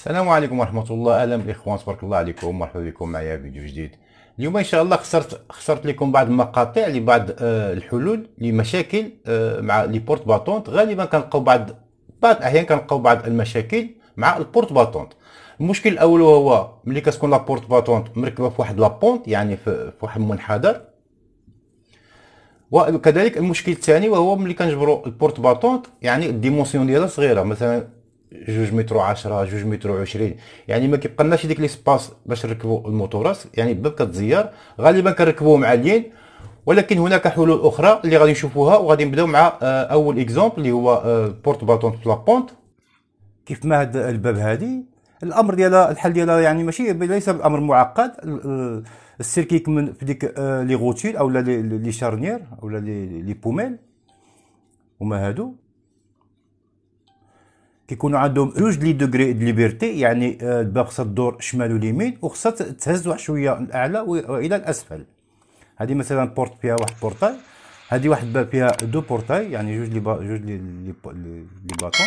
السلام عليكم ورحمه الله اهلا بالاخوان تبارك الله عليكم مرحبا بكم معايا فيديو جديد اليوم ان شاء الله خسرت خسرت لكم بعض المقاطع لبعض آه، الحلول لمشاكل آه، مع لي بورت باتونت غالبا كنلقاو بعض بعض الاحيان كنلقاو بعض المشاكل مع البورت باتونت المشكل الاول هو ملي كتكون لابورت باتونت مركبه في واحد لابونت يعني في, في واحد المنحدر وكذلك المشكل الثاني وهو ملي كنجبروا البورت باتونت يعني الديمونسيون ديالها صغيره مثلا جوج متر عشرة جوج متر عشرين يعني ما كيبقالناش ديك ليسباس باش نركبوا الموتوراس يعني باب كتزير غالبا كنركبوه معليين ولكن هناك حلول اخرى اللي غادي نشوفوها وغادي نبداو مع آه، اول اكزومبل اللي هو آه، بورت باتون بونت كيف ما هاد الباب هادي الامر ديالها الحل ديالها يعني ماشي ليس الامر معقد آه، السير كيكمل في ديك لي غوتيل اولا لي شارنيير اولا لي بوميل هما هادو كيكونوا عندهم جوج لي دوغري دو ليبرتي يعني الباب آه، خصها تدور شمال واليمين وخصها تهز واحد شويه الاعلى والى الاسفل هذه مثلا بورت فيها واحد بورتاي هذه واحد باب فيها دو بورتاي يعني جوج لي با... جوج لي لي, لي... باطون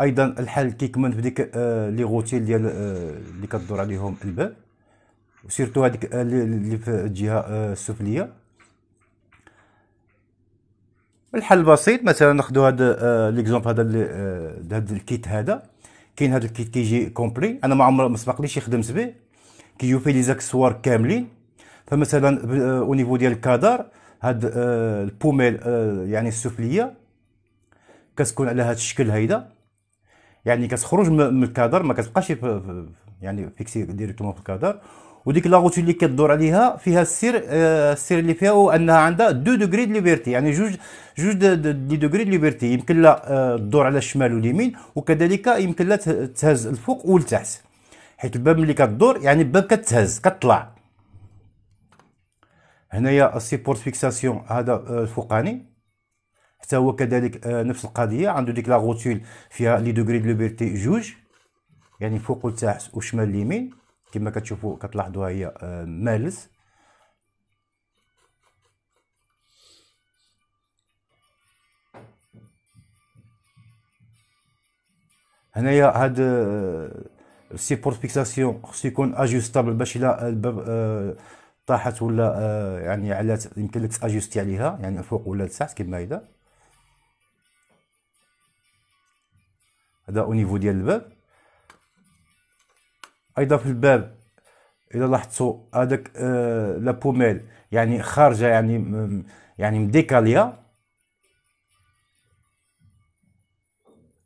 ايضا الحل كيكمن في ديك آه، لي غوتيل ديال اللي آه، كدور عليهم الباب وسيرتو هذيك اللي في الجهه السفليه الحل بسيط مثلا ناخذ آه، هذا ليكزومبل هذا آه هذا الكيت هذا كاين هذا الكيت كيجي كومبلي انا ما عمر ما سبقليش خدمت به كيوفي لي زاكسوار كاملين فمثلا آه، او نيفو ديال الكادر هاد آه، البوميل يعني السفليه كتكون على هذا الشكل هيدا يعني كتخرج من الكادر ما كتبقاش يعني فيكسي ديريكتومون في الكادر وديك لا غوتور اللي كدور عليها فيها السير آه السير اللي فيها هو انها عندها دو دوغري دو ليبرتي يعني جوج جوج دي دوغري دو ليبرتي يمكن لها آه، تدور على الشمال واليمين وكذلك يمكن لها تهز الفوق والتحت حيت الباب ملي كدور يعني الباب كتهز كطلع هنايا بورت فيكساسيون هذا آه، الفوقاني حتى هو كذلك آه، نفس القضيه عنده ديك لا فيها لي دوغري دو ليبرتي جوج يعني فوق وتحت وشمال اليمين كما كتشوفوا كتلاحظوا هي آه، مالس هنايا هاد بورت آه، فيكساسيون خصو يكون اجوستابل باش الا آه، طاحت ولا يعني علات يمكن لك تاجوستي عليها يعني الفوق ولا التحت كما هيدا هذا او نيفو ديال الباب ايضا في الباب اذا لاحظتوا هذاك آه، لا بوميل يعني خارجه يعني يعني مديكاليا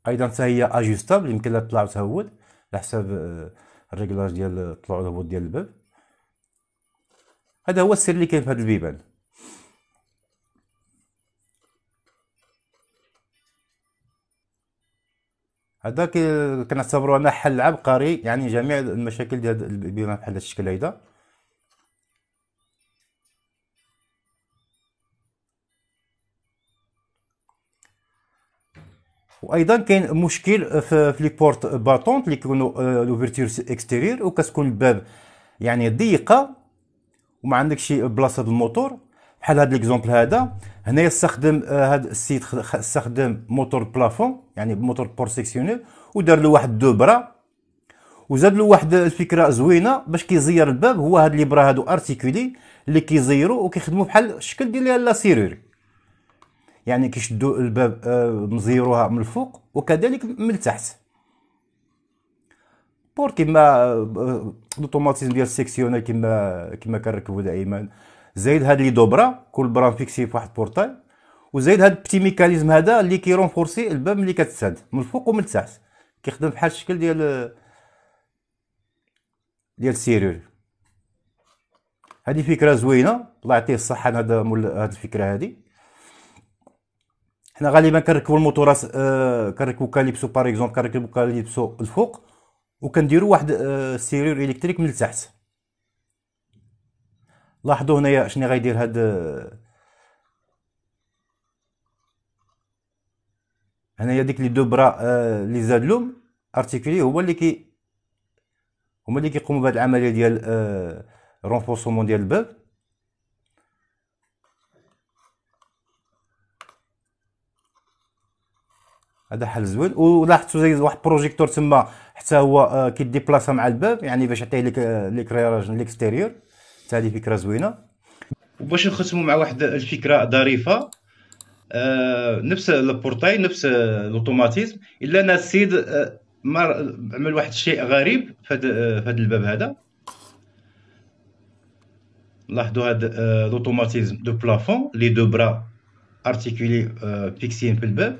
ايضا حتى هي اجوستابل يمكن لها تطلع وتهود على حساب آه، الريغلاج ديال الطلوع والهبوط ديال الباب هذا هو السر اللي كاين في هذا البيبان هذا كنعتبروا انا حل عبقري يعني جميع المشاكل ديال البيئه بحال هذا الشكل هيدا وايضا كاين مشكل في لي بورت باتونت اللي كيكونوا لوفيرتور آه، اكستيرير وكتكون الباب يعني ضيقه وما عندكش بلاصه الموتور بحال هذا ليكزومبل هذا هنايا استخدم هذا آه، السيد استخدم موتور بلافون يعني موتور بورسيكسيونيل ودار له واحد دو برا وزاد له واحد الفكره زوينه باش كيزير الباب هو هاد لي برا هادو ارتيكولي اللي كيزيروا وكيخدموا بحال الشكل ديال لا سيرور يعني كيشدوا الباب آه، مزيروها من الفوق وكذلك من التحت بور كيما آه، لوتوماتيزم ديال السيكسيونيل كيما كيما كنركبوا دائما زايد هاد لي دوبرا كل بران فيكسي في واحد بورتاي وزايد هاد بتي ميكانيزم هذا اللي كيرونفورسي الباب ملي كتسد من الفوق ومن التحت كيخدم بحال الشكل ديال ديال سيرور هادي فكره زوينه الله يعطيه الصحه هاد مول هاد الفكره هادي حنا غالبا كنركبوا الموتور آه كنركبوا كاليبسو باغ اكزومبل كنركبوا كاليبسو الفوق وكنديروا واحد آه سيرور الكتريك من التحت لاحظوا هنايا شنو غيدير هاد هنايا ديك لي دو برا آه لي زادلوم ارتيكولي هو اللي كي هما اللي كيقوموا بهاد العمليه ديال رونفورسمون ديال الباب هذا حل زوين ولاحظتوا زي واحد بروجيكتور تما حتى هو آه، كيديبلاصا مع الباب يعني باش يعطيه ليك ليكريراج ريراج ليكستيريور هذه فكره زوينه وباش نختموا مع واحد الفكره ظريفه آه، نفس البورتاي نفس الاوتوماتيزم الا انا السيد آه، عمل واحد الشيء غريب في هذا آه، الباب هذا لاحظوا هذا الاوتوماتيزم دو بلافون لي دو برا ارتيكولي فيكسين في الباب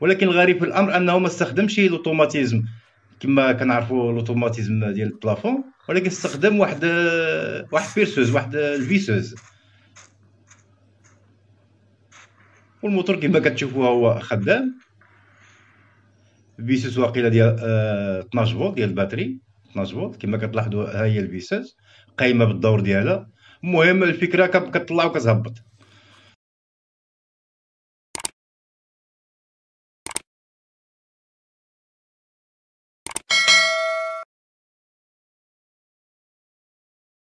ولكن الغريب في الامر انه ما استخدمش الاوتوماتيزم كما كنعرفوا لوتوماتيزم ديال البلافون ولكن استخدم واحد واحد بيرسوز واحد الفيسوز والموتور كما كتشوفوا هو خدام فيسوز واقيلا ديال 12 آه، فولت ديال الباتري 12 فولت كما كتلاحظوا ها هي الفيسوز قايمه بالدور ديالها المهم الفكره كتطلع وكتهبط